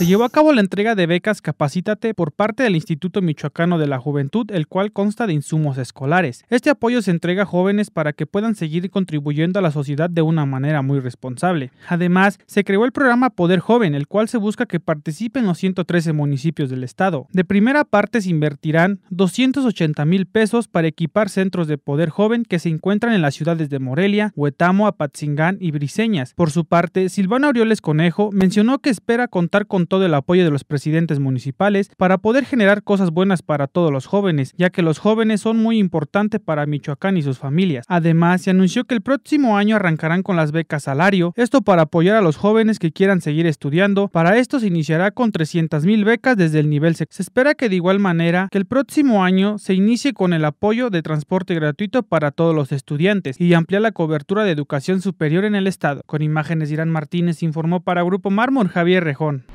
Se llevó a cabo la entrega de becas Capacítate por parte del Instituto Michoacano de la Juventud, el cual consta de insumos escolares. Este apoyo se entrega a jóvenes para que puedan seguir contribuyendo a la sociedad de una manera muy responsable. Además, se creó el programa Poder Joven, el cual se busca que participen los 113 municipios del estado. De primera parte se invertirán 280 mil pesos para equipar centros de poder joven que se encuentran en las ciudades de Morelia, Huetamo, Apatzingán y Briseñas. Por su parte, Silvana Orioles Conejo mencionó que espera contar con todo el apoyo de los presidentes municipales para poder generar cosas buenas para todos los jóvenes, ya que los jóvenes son muy importantes para Michoacán y sus familias. Además, se anunció que el próximo año arrancarán con las becas salario, esto para apoyar a los jóvenes que quieran seguir estudiando. Para esto se iniciará con 300.000 becas desde el nivel sexto. Se espera que de igual manera que el próximo año se inicie con el apoyo de transporte gratuito para todos los estudiantes y ampliar la cobertura de educación superior en el estado. Con imágenes Irán Martínez informó para Grupo Mármol Javier Rejón.